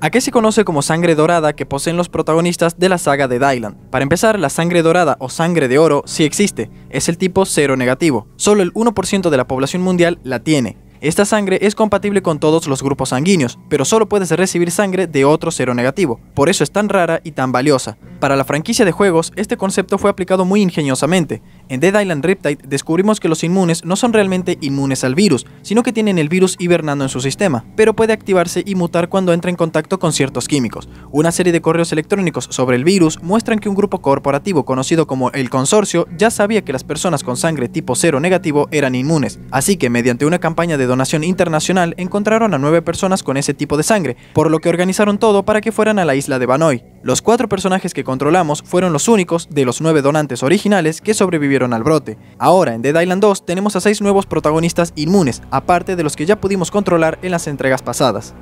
¿A qué se conoce como sangre dorada que poseen los protagonistas de la saga de Dylan? Para empezar, la sangre dorada o sangre de oro sí existe, es el tipo cero negativo. Solo el 1% de la población mundial la tiene, esta sangre es compatible con todos los grupos sanguíneos, pero solo puedes recibir sangre de otro cero negativo, por eso es tan rara y tan valiosa. Para la franquicia de juegos, este concepto fue aplicado muy ingeniosamente. En Dead Island Riptide descubrimos que los inmunes no son realmente inmunes al virus, sino que tienen el virus hibernando en su sistema, pero puede activarse y mutar cuando entra en contacto con ciertos químicos. Una serie de correos electrónicos sobre el virus muestran que un grupo corporativo conocido como el Consorcio ya sabía que las personas con sangre tipo cero negativo eran inmunes, así que mediante una campaña de donación internacional encontraron a nueve personas con ese tipo de sangre, por lo que organizaron todo para que fueran a la isla de Banoi. Los cuatro personajes que controlamos fueron los únicos de los nueve donantes originales que sobrevivieron al brote. Ahora, en Dead Island 2 tenemos a seis nuevos protagonistas inmunes, aparte de los que ya pudimos controlar en las entregas pasadas.